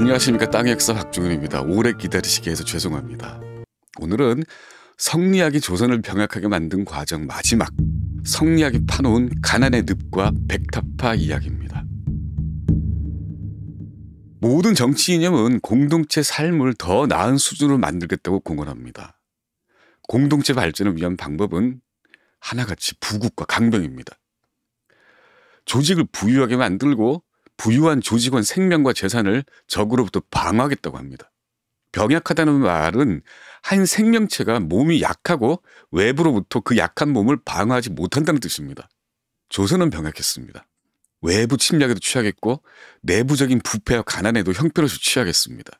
안녕하십니까 땅의 역사 박중현입니다 오래 기다리시게 해서 죄송합니다. 오늘은 성리학이 조선을 병약하게 만든 과정 마지막 성리학이 파놓은 가난의 늪과 백타파 이야기입니다. 모든 정치 이념은 공동체 삶을 더 나은 수준으로 만들겠다고 공언합니다. 공동체 발전을 위한 방법은 하나같이 부국과 강병입니다. 조직을 부유하게 만들고 부유한 조직원 생명과 재산을 적으로부터 방어하겠다고 합니다. 병약하다는 말은 한 생명체가 몸이 약하고 외부로부터 그 약한 몸을 방어하지 못한다는 뜻입니다. 조선은 병약했습니다. 외부 침략에도 취하겠고 내부적인 부패와 가난에도 형편없이 취하겠습니다.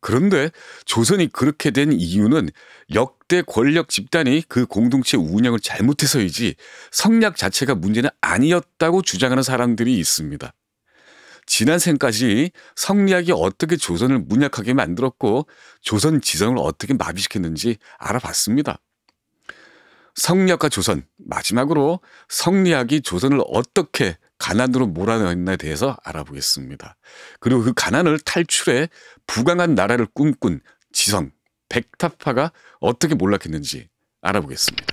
그런데 조선이 그렇게 된 이유는 역대 권력 집단이 그 공동체 운영을 잘못해서이지 성략 자체가 문제는 아니었다고 주장하는 사람들이 있습니다. 지난 생까지 성리학이 어떻게 조선을 문약하게 만들었고 조선 지성을 어떻게 마비시켰는지 알아봤습니다. 성리학과 조선, 마지막으로 성리학이 조선을 어떻게 가난으로 몰아넣었나에 대해서 알아보겠습니다. 그리고 그 가난을 탈출해 부강한 나라를 꿈꾼 지성, 백탑파가 어떻게 몰락했는지 알아보겠습니다.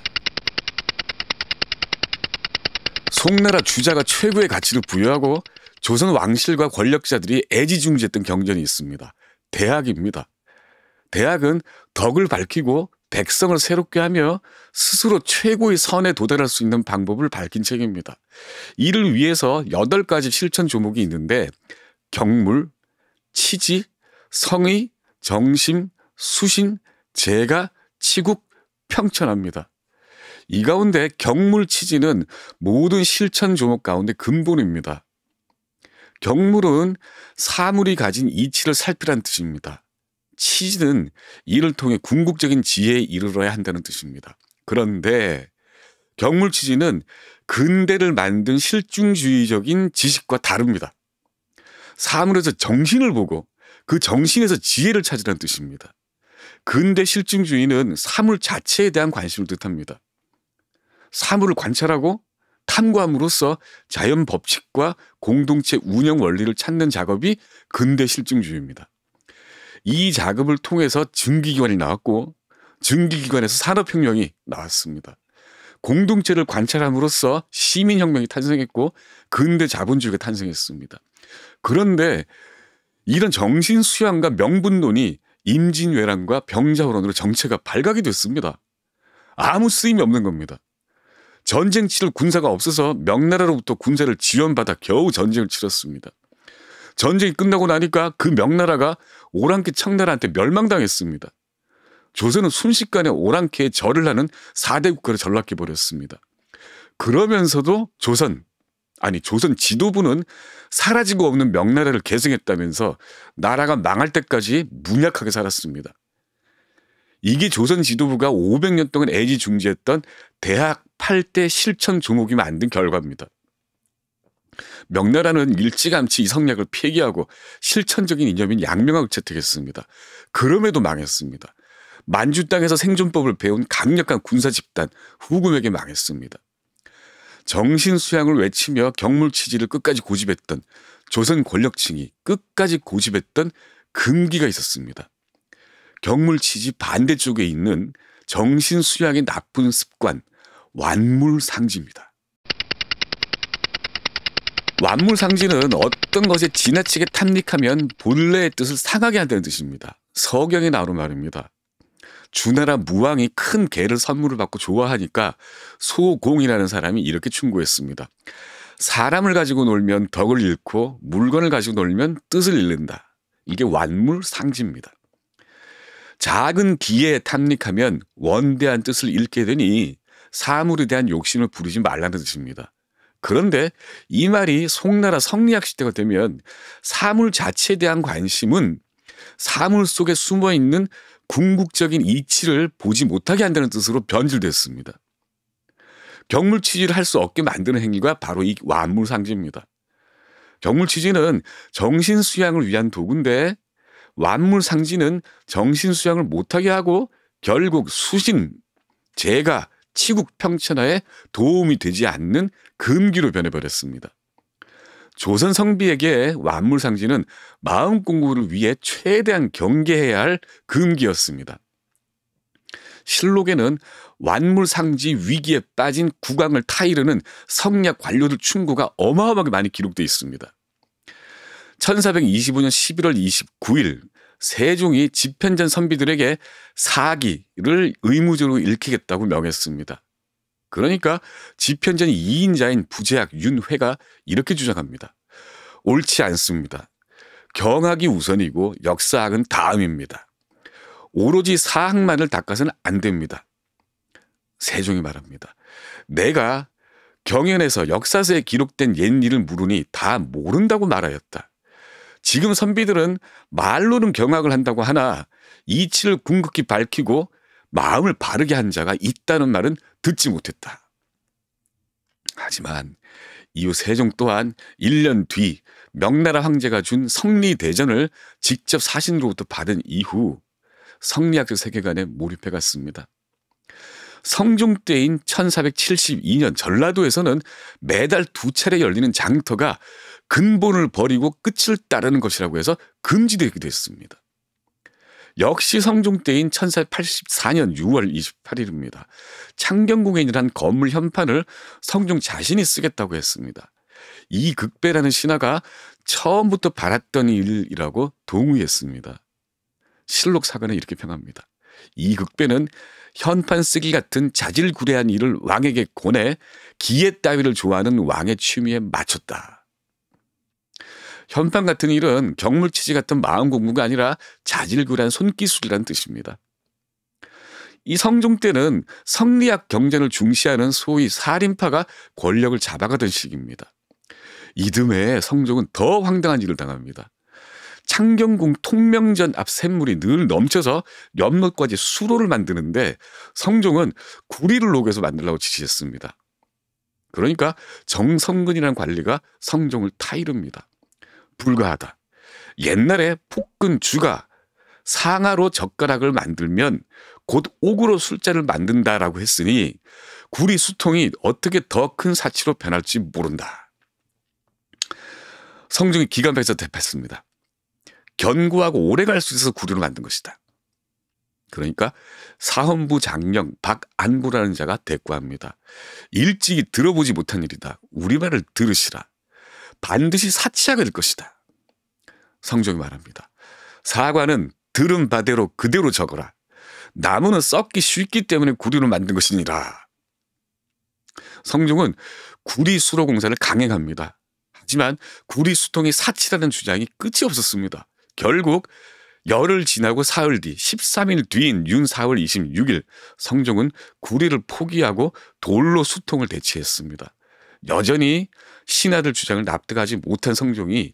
송나라 주자가 최고의 가치를 부여하고 조선 왕실과 권력자들이 애지중지했던 경전이 있습니다. 대학입니다. 대학은 덕을 밝히고 백성을 새롭게 하며 스스로 최고의 선에 도달할 수 있는 방법을 밝힌 책입니다. 이를 위해서 8가지 실천 조목이 있는데 경물, 치지, 성의, 정심, 수신, 재가, 치국, 평천합니다. 이 가운데 경물 치지는 모든 실천 조목 가운데 근본입니다. 격물은 사물이 가진 이치를 살피라는 뜻입니다. 치지는 이를 통해 궁극적인 지혜에 이르러야 한다는 뜻입니다. 그런데 격물치지는 근대를 만든 실증주의적인 지식과 다릅니다. 사물에서 정신을 보고 그 정신에서 지혜를 찾으라는 뜻입니다. 근대 실증주의는 사물 자체에 대한 관심을 뜻합니다. 사물을 관찰하고 탐구함으로써 자연 법칙과 공동체 운영 원리를 찾는 작업이 근대 실증주의입니다. 이 작업을 통해서 증기기관이 나왔고 증기기관에서 산업혁명이 나왔습니다. 공동체를 관찰함으로써 시민혁명이 탄생했고 근대 자본주의가 탄생했습니다. 그런데 이런 정신 수양과 명분론이 임진왜란과 병자호론으로 정체가 발각이 됐습니다. 아무 쓰임이 없는 겁니다. 전쟁 치를 군사가 없어서 명나라로부터 군사를 지원받아 겨우 전쟁을 치렀습니다. 전쟁이 끝나고 나니까 그 명나라가 오랑캐 청나라한테 멸망당했습니다. 조선은 순식간에 오랑캐에 절을 하는 4대 국가로 전락해버렸습니다. 그러면서도 조선, 아니 조선 지도부는 사라지고 없는 명나라를 계승했다면서 나라가 망할 때까지 문약하게 살았습니다. 이게 조선 지도부가 500년 동안 애지중지했던 대학 8대 실천 종목이 만든 결과입니다. 명나라는 일찌감치 이 성략을 폐기하고 실천적인 이념인 양명학을 채택했습니다. 그럼에도 망했습니다. 만주 땅에서 생존법을 배운 강력한 군사 집단 후금에게 망했습니다. 정신 수양을 외치며 경물 치지를 끝까지 고집했던 조선 권력층이 끝까지 고집했던 금기가 있었습니다. 경물 치지 반대쪽에 있는 정신 수양의 나쁜 습관 완물상지입니다. 완물상지는 어떤 것에 지나치게 탐닉하면 본래의 뜻을 상하게 한다는 뜻입니다. 서경에 나오는 말입니다. 주나라 무왕이 큰 개를 선물을 받고 좋아하니까 소공이라는 사람이 이렇게 충고했습니다. 사람을 가지고 놀면 덕을 잃고 물건을 가지고 놀면 뜻을 잃는다. 이게 완물상지입니다. 작은 기에 탐닉하면 원대한 뜻을 잃게 되니 사물에 대한 욕심을 부리지 말라는 뜻입니다. 그런데 이 말이 송나라 성리학 시대가 되면 사물 자체에 대한 관심은 사물 속에 숨어 있는 궁극적인 이치를 보지 못하게 한다는 뜻으로 변질됐습니다. 경물 취지를 할 수 없게 만드는 행위가 바로 이 완물 상지입니다. 경물 취지는 정신 수양을 위한 도구인데 완물 상지는 정신 수양을 못하게 하고 결국 수신, 재가, 치국 평천하에 도움이 되지 않는 금기로 변해버렸습니다. 조선 성비에게 완물 상지는 마음 공부를 위해 최대한 경계해야 할 금기였습니다. 실록에는 완물상지 위기에 빠진 국왕을 타이르는 성략 관료들 충고가 어마어마하게 많이 기록되어 있습니다. 1425년 11월 29일 세종이 집현전 선비들에게 사기를 의무적으로 읽히겠다고 명했습니다. 그러니까 집현전 2인자인 부재학 윤회가 이렇게 주장합니다. 옳지 않습니다. 경학이 우선이고 역사학은 다음입니다. 오로지 사학만을 닦아서는 안 됩니다. 세종이 말합니다. 내가 경연에서 역사서에 기록된 옛 일을 물으니 다 모른다고 말하였다. 지금 선비들은 말로는 경악을 한다고 하나 이치를 궁극히 밝히고 마음을 바르게 한 자가 있다는 말은 듣지 못했다. 하지만 이후 세종 또한 1년 뒤 명나라 황제가 준 성리대전을 직접 사신으로부터 받은 이후 성리학교 세계관에 몰입해 갔습니다. 성종 때인 1472년 전라도에서는 매달 두 차례 열리는 장터가 근본을 버리고 끝을 따르는 것이라고 해서 금지되기도 했습니다. 역시 성종 때인 1484년 6월 28일입니다. 창경궁에 있는 한 건물 현판을 성종 자신이 쓰겠다고 했습니다. 이 극배라는 신하가 처음부터 바랐던 일이라고 동의했습니다. 실록 사관은 이렇게 평합니다. 이 극배는 현판 쓰기 같은 자질구레한 일을 왕에게 권해 기회 따위를 좋아하는 왕의 취미에 맞췄다. 현판 같은 일은 경물치지 같은 마음 공부가 아니라 자질구란 손기술이란 뜻입니다. 이 성종 때는 성리학 경전을 중시하는 소위 사림파가 권력을 잡아가던 시기입니다. 이듬해 성종은 더 황당한 일을 당합니다. 창경궁 통명전 앞 샘물이 늘 넘쳐서 연못까지 수로를 만드는데 성종은 구리를 녹여서 만들라고 지시했습니다. 그러니까 정성근이라는 관리가 성종을 타이릅니다. 불가하다. 옛날에 폭근주가 상하로 젓가락을 만들면 곧 옥으로 술잔을 만든다라고 했으니 구리 수통이 어떻게 더 큰 사치로 변할지 모른다. 성중이 기간패에서 대패했습니다. 견고하고 오래 갈 수 있어서 구리를 만든 것이다. 그러니까 사헌부 장령 박안구라는 자가 대꾸합니다. 일찍이 들어보지 못한 일이다. 우리말을 들으시라. 반드시 사치하게 될 것이다. 성종이 말합니다. 사과는 들은 바대로 그대로 적어라. 나무는 썩기 쉽기 때문에 구리를 만든 것이니라. 성종은 구리 수로 공사를 강행합니다. 하지만 구리 수통이 사치라는 주장이 끝이 없었습니다. 결국 열흘 지나고 사흘 뒤 13일 뒤인 윤 4월 26일 성종은 구리를 포기하고 돌로 수통을 대체했습니다. 여전히 신하들 주장을 납득하지 못한 성종이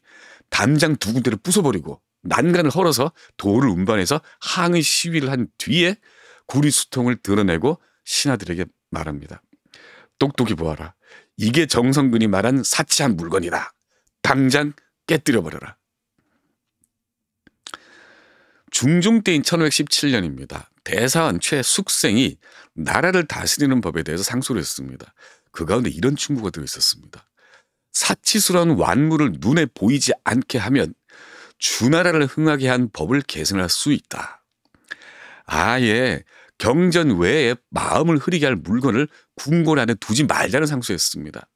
담장 두 군데를 부숴버리고 난간을 헐어서 돌을 운반해서 항의 시위를 한 뒤에 구리 수통을 드러내고 신하들에게 말합니다. 똑똑히 보아라. 이게 정성근이 말한 사치한 물건이다. 당장 깨뜨려 버려라. 중종 때인 1517년입니다. 대사원 최숙생이 나라를 다스리는 법에 대해서 상소를 했습니다. 그 가운데 이런 친구가 되어있었습니다사치스러운 완물을 눈에 보이지 않게 하면 주나라를 흥하게 한 법을 계승할수 있다. 아예 경전 외에 마음을 흐리게 할 물건을 궁궐 안에 두지 말자는 상소였습니다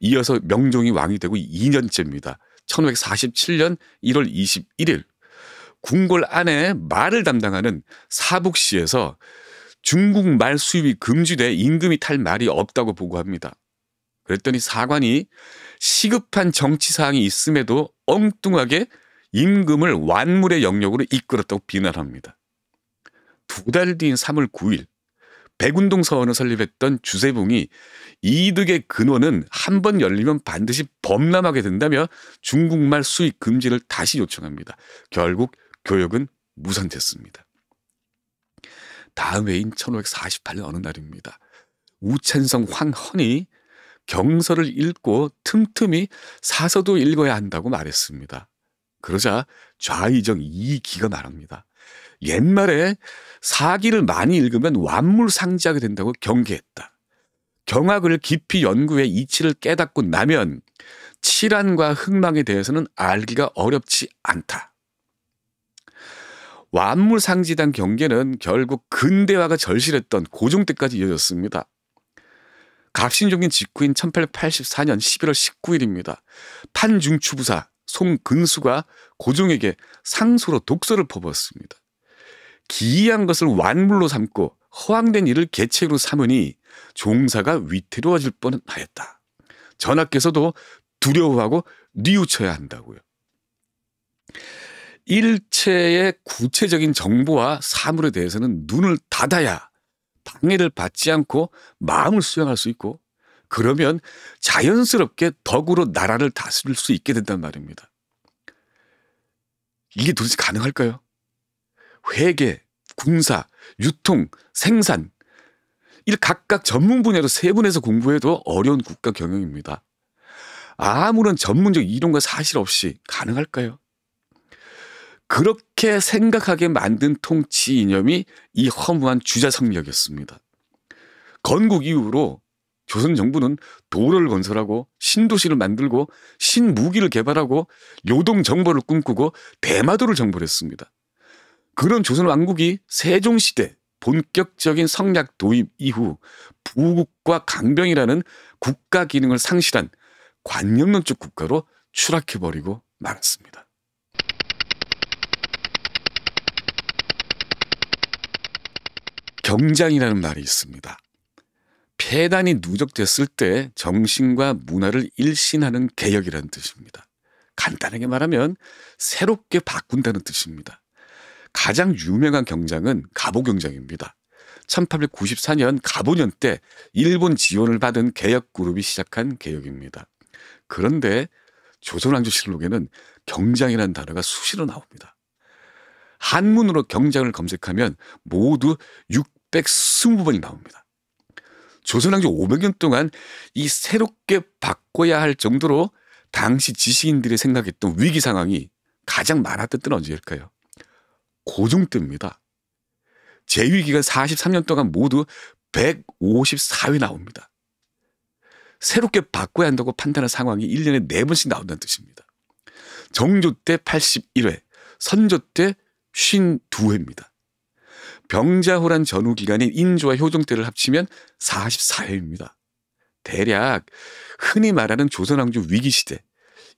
이어서 명종이 왕이 되고 2년째입니다. 1547년 1월 21일 궁궐 안에 말을 담당하는 사북시에서 중국 말 수입이 금지돼 임금이 탈 말이 없다고 보고합니다. 그랬더니 사관이 시급한 정치 사항이 있음에도 엉뚱하게 임금을 완물의 영역으로 이끌었다고 비난합니다. 두 달 뒤인 3월 9일 백운동 서원을 설립했던 주세봉이 이득의 근원은 한 번 열리면 반드시 범람하게 된다며 중국말 수입 금지를 다시 요청합니다. 결국 교역은 무산됐습니다. 다음 해인 1548년 어느 날입니다. 우천성 황헌이 경서를 읽고 틈틈이 사서도 읽어야 한다고 말했습니다. 그러자 좌의정 이기가 말합니다. 옛말에 사기를 많이 읽으면 완물상지하게 된다고 경계했다. 경악을 깊이 연구해 이치를 깨닫고 나면 치란과 흥망에 대해서는 알기가 어렵지 않다. 완물상지단 경계는 결국 근대화가 절실했던 고종 때까지 이어졌습니다. 갑신종인 직후인 1884년 11월 19일입니다. 판중추부사 송근수가 고종에게 상소로 독서를 퍼부었습니다. 기이한 것을 완물로 삼고 허황된 일을 개책으로 삼으니 종사가 위태로워질 뻔하였다. 전하께서도 두려워하고 뉘우쳐야 한다고요. 일체의 구체적인 정보와 사물에 대해서는 눈을 닫아야 방해를 받지 않고 마음을 수용할 수 있고 그러면 자연스럽게 덕으로 나라를 다스릴 수 있게 된단 말입니다. 이게 도대체 가능할까요? 회계, 군사, 유통, 생산 이 각각 전문 분야로 세분해서 공부해도 어려운 국가 경영입니다. 아무런 전문적 이론과 사실 없이 가능할까요? 그렇게 생각하게 만든 통치 이념이 이 허무한 주자 성력이었습니다. 건국 이후로 조선 정부는 도로를 건설하고 신도시를 만들고 신무기를 개발하고 요동 정보를 꿈꾸고 대마도를 정벌했습니다. 그런 조선 왕국이 세종시대 본격적인 성략 도입 이후 부국과 강병이라는 국가 기능을 상실한 관념론적 국가로 추락해버리고 말았습니다. 정장이라는 말이 있습니다. 폐단이 누적됐을 때 정신과 문화를 일신하는 개혁이라는 뜻입니다. 간단하게 말하면 새롭게 바꾼다는 뜻입니다. 가장 유명한 경장은 가보 경장입니다. 1894년 가보년 때 일본 지원을 받은 개혁 그룹이 시작한 개혁입니다. 그런데 조선왕조실록에는 경장이라는 단어가 수시로 나옵니다. 한문으로 경장을 검색하면 모두 6 620번이 나옵니다. 조선왕조 500년 동안 이 새롭게 바꿔야 할 정도로 당시 지식인들이 생각했던 위기 상황이 가장 많았던 때는 언제일까요? 고종 때입니다. 재위기간 43년 동안 모두 154회 나옵니다. 새롭게 바꿔야 한다고 판단한 상황이 1년에 4번씩 나온다는 뜻입니다. 정조 때 81회, 선조 때 52회입니다. 병자호란 전후 기간인 인조와 효종 때를 합치면 44회입니다. 대략 흔히 말하는 조선왕조 위기 시대,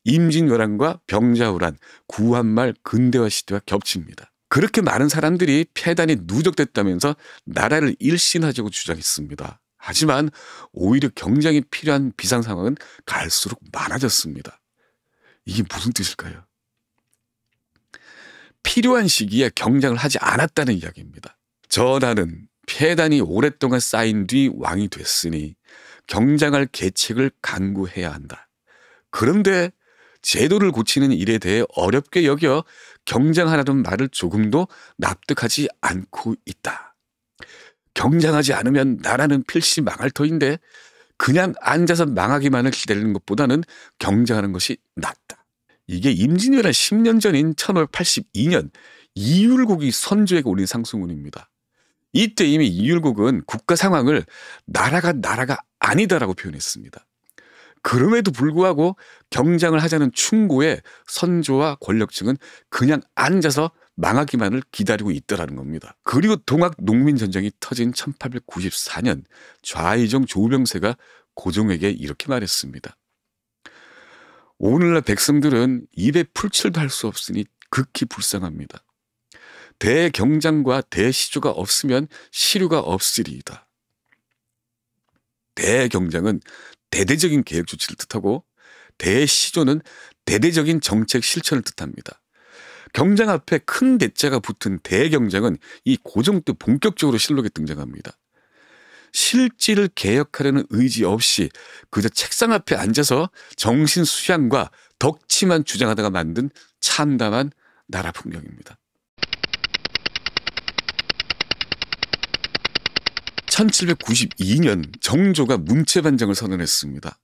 임진왜란과 병자호란, 구한말 근대화 시대와 겹칩니다. 그렇게 많은 사람들이 폐단이 누적됐다면서 나라를 일신하자고 주장했습니다. 하지만 오히려 경쟁이 필요한 비상 상황은 갈수록 많아졌습니다. 이게 무슨 뜻일까요? 필요한 시기에 경쟁을 하지 않았다는 이야기입니다. 저단는 폐단이 오랫동안 쌓인 뒤 왕이 됐으니 경장할 계책을 강구해야 한다. 그런데 제도를 고치는 일에 대해 어렵게 여겨 경장하라는 말을 조금도 납득하지 않고 있다. 경장하지 않으면 나라는 필시 망할 터인데 그냥 앉아서 망하기만을 기다리는 것보다는 경장하는 것이 낫다. 이게 임진왜란 10년 전인 1582년 이율곡이 선조에게 올린 상승문입니다. 이때 이미 이율국은 국가 상황을 나라가 나라가 아니다라고 표현했습니다. 그럼에도 불구하고 경장을 하자는 충고에 선조와 권력층은 그냥 앉아서 망하기만을 기다리고 있더라는 겁니다. 그리고 동학 농민 전쟁이 터진 1894년 좌이정 조병세가 고종에게 이렇게 말했습니다. 오늘날 백성들은 입에 풀칠도 할 수 없으니 극히 불쌍합니다. 대경장과 대시조가 없으면 시류가 없으리이다. 대경장은 대대적인 계획 조치를 뜻하고 대시조는 대대적인 정책 실천을 뜻합니다. 경장 앞에 큰 대자가 붙은 대경장은 이 고종 때 본격적으로 실록에 등장합니다. 실질을 개혁하려는 의지 없이 그저 책상 앞에 앉아서 정신 수양과 덕치만 주장하다가 만든 참담한 나라 풍경입니다. 1792년 정조가 문체반정을 선언했습니다.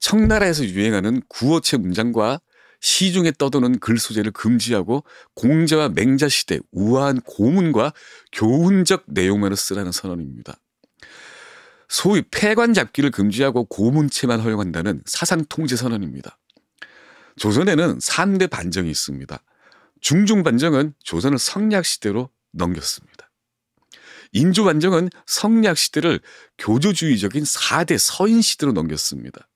청나라에서 유행하는 구어체 문장과 시중에 떠도는 글 소재를 금지하고 공자와 맹자 시대 우아한 고문과 교훈적 내용만을 쓰라는 선언입니다. 소위 폐관 잡기를 금지하고 고문체만 허용한다는 사상 통제 선언입니다. 조선에는 3대 반정이 있습니다. 중중 반정은 조선을 성략 시대로 넘겼습니다. 인조완정은 성리학 시대를 교조주의적인 4대 서인 시대로 넘겼습니다.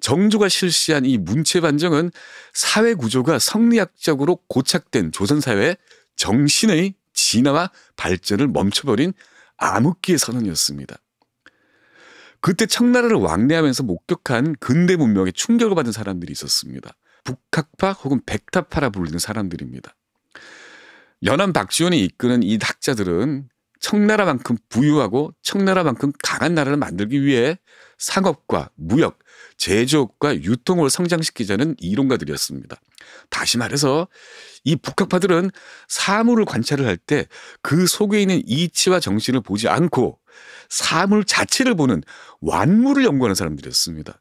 정조가 실시한 이 문체반정은 사회 구조가 성리학적으로 고착된 조선사회의 정신의 진화와 발전을 멈춰버린 암흑기의 선언이었습니다. 그때 청나라를 왕래하면서 목격한 근대 문명의 충격을 받은 사람들이 있었습니다. 북학파 혹은 백타파라 불리는 사람들입니다. 연안 박지원이 이끄는 이 학자들은 청나라만큼 부유하고 청나라만큼 강한 나라를 만들기 위해 상업과 무역, 제조업과 유통을 성장시키자는 이론가들이었습니다. 다시 말해서 이 북학파들은 사물을 관찰을 할 때 그 속에 있는 이치와 정신을 보지 않고 사물 자체를 보는 완물을 연구하는 사람들이었습니다.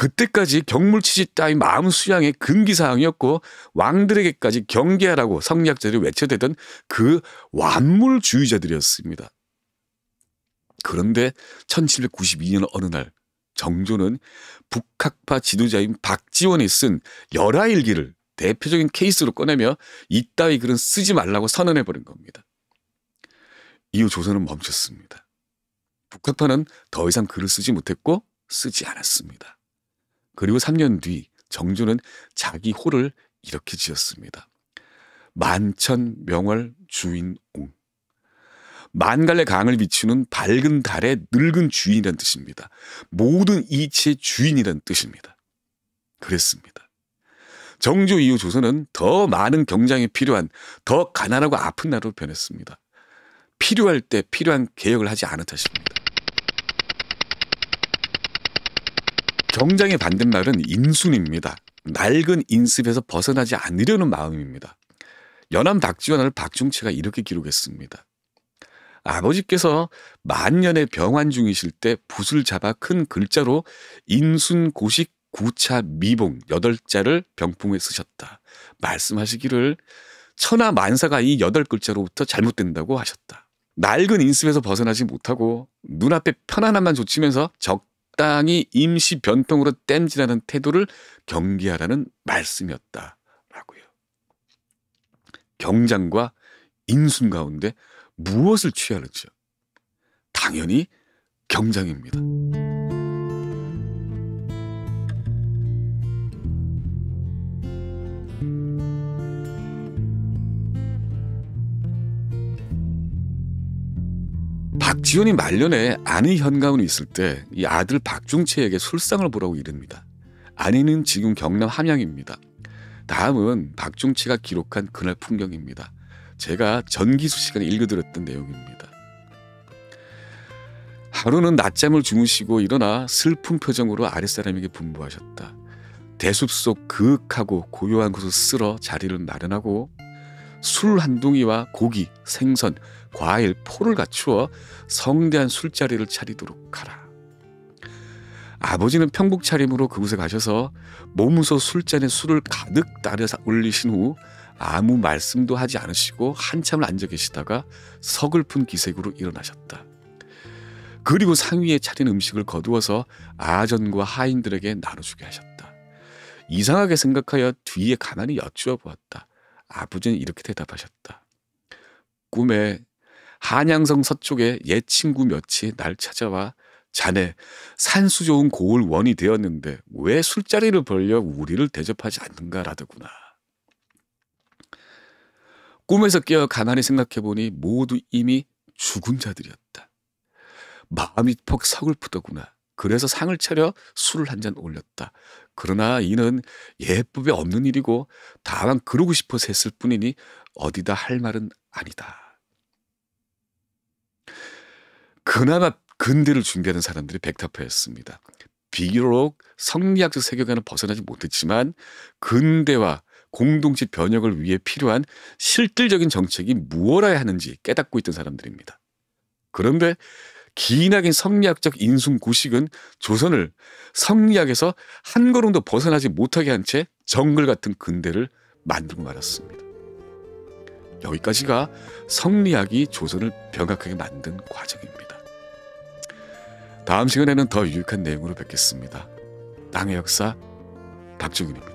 그때까지 경물치지 따위 마음 수양의 근기사항이었고 왕들에게까지 경계하라고 성리학자들이 외쳐대던 그 완물주의자들이었습니다. 그런데 1792년 어느 날 정조는 북학파 지도자인 박지원이 쓴 열하일기를 대표적인 케이스로 꺼내며 이따위 글은 쓰지 말라고 선언해버린 겁니다. 이후 조선은 멈췄습니다. 북학파는 더 이상 글을 쓰지 못했고 쓰지 않았습니다. 그리고 3년 뒤 정조는 자기 호를 이렇게 지었습니다. 만천 명월 주인옹. 만 갈래 강을 비추는 밝은 달의 늙은 주인이란 뜻입니다. 모든 이치의 주인이란 뜻입니다. 그랬습니다. 정조 이후 조선은 더 많은 경장이 필요한 더 가난하고 아픈 나라로 변했습니다. 필요할 때 필요한 개혁을 하지 않은 탓입니다. 경장의 반대말은 인순입니다. 낡은 인습에서 벗어나지 않으려는 마음입니다. 연암 박지원을 박중채가 이렇게 기록했습니다. 아버지께서 만년의 병환 중이실 때 붓을 잡아 큰 글자로 인순 고식 구차 미봉 여덟 자를 병풍에 쓰셨다. 말씀하시기를 천하 만사가 이 여덟 글자로부터 잘못된다고 하셨다. 낡은 인습에서 벗어나지 못하고 눈앞에 편안함만 좇치면서 적 땅이 임시 변통으로 땜질하는 태도를 경계하라는 말씀이었다라고요. 경장과 인순 가운데 무엇을 취하는지요? 당연히 경장입니다. 지원이 말년에 아내 현감은 있을 때 이 아들 박중채에게 술상을 보라고 이릅니다. 아내는 지금 경남 함양입니다. 다음은 박중채가 기록한 그날 풍경입니다. 제가 전기수 시간에 읽어드렸던 내용입니다. 하루는 낮잠을 주무시고 일어나 슬픈 표정으로 아랫사람에게 분부하셨다. 대숲 속 그윽하고 고요한 곳을 쓸어 자리를 마련하고 술한 둥이와 고기, 생선, 과일, 포를 갖추어 성대한 술자리를 차리도록 하라. 아버지는 평국 차림으로 그곳에 가셔서 몸소 술잔에 술을 가득 따려 올리신 후 아무 말씀도 하지 않으시고 한참을 앉아 계시다가 서글픈 기색으로 일어나셨다. 그리고 상위에 차린 음식을 거두어서 아전과 하인들에게 나눠주게 하셨다. 이상하게 생각하여 뒤에 가만히 여쭈어 보았다. 아버지는 이렇게 대답하셨다. 꿈에 한양성 서쪽에 옛 친구 몇이 날 찾아와 자네 산수 좋은 고을 원이 되었는데 왜 술자리를 벌려 우리를 대접하지 않는가라더구나. 꿈에서 깨어 가만히 생각해보니 모두 이미 죽은 자들이었다. 마음이 퍽 서글프더구나. 그래서 상을 차려 술을 한 잔 올렸다. 그러나 이는 예법에 없는 일이고 다만 그러고 싶어서 했을 뿐이니 어디다 할 말은 아니다. 그나마 근대를 준비하는 사람들이 백타파였습니다. 비교록 성리학적 세계관을 벗어나지 못했지만 근대와 공동체 변혁을 위해 필요한 실질적인 정책이 무엇어야 하는지 깨닫고 있던 사람들입니다. 그런데 기인하긴 성리학적 인순구식은 조선을 성리학에서 한 걸음도 벗어나지 못하게 한 채 정글 같은 근대를 만들고 말았습니다. 여기까지가 성리학이 조선을 병약하게 만든 과정입니다. 다음 시간에는 더 유익한 내용으로 뵙겠습니다. 땅의 역사 박주근입니다.